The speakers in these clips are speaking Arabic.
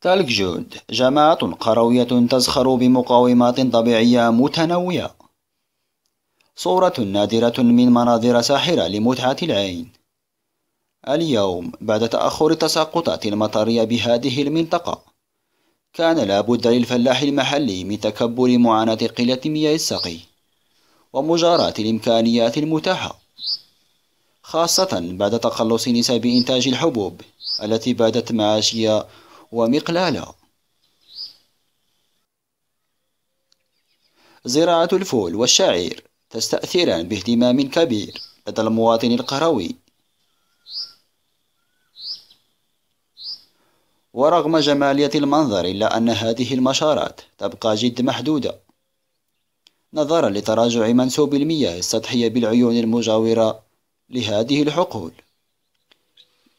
تلك جود جماعة قروية تزخر بمقاومات طبيعية متنوعة صورة نادرة من مناظر ساحرة لمتعة العين اليوم بعد تأخر التساقطات المطرية بهذه المنطقة كان لابد للفلاح المحلي من تكبر معاناة قلة مياه السقي ومجاراة الإمكانيات المتاحة خاصة بعد تقلص نسب إنتاج الحبوب التي بادت معاشية ومقلاله زراعة الفول والشعير تستأثران باهتمام كبير لدى المواطن القروي ورغم جمالية المنظر إلا أن هذه المشارات تبقى جد محدودة نظرا لتراجع منسوب المياه السطحية بالعيون المجاورة لهذه الحقول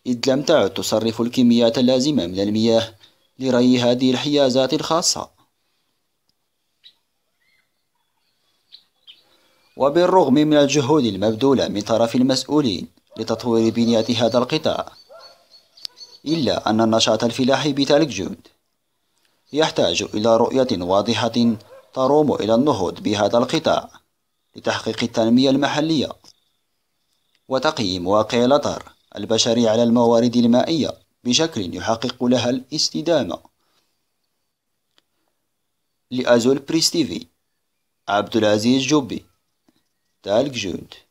إذ لم تعد تصرف الكميات اللازمة من المياه لري هذه الحيازات الخاصة وبالرغم من الجهود المبذولة من طرف المسؤولين لتطوير بنية هذا القطاع إلا أن النشاط الفلاحي بتلك جهد يحتاج إلى رؤية واضحة تروم إلى النهوض بهذا القطاع لتحقيق التنمية المحلية وتقييم واقع الأطر البشري على الموارد المائية بشكل يحقق لها الاستدامة لأزول بريستيفي عبد العزيز جوبي تالك جود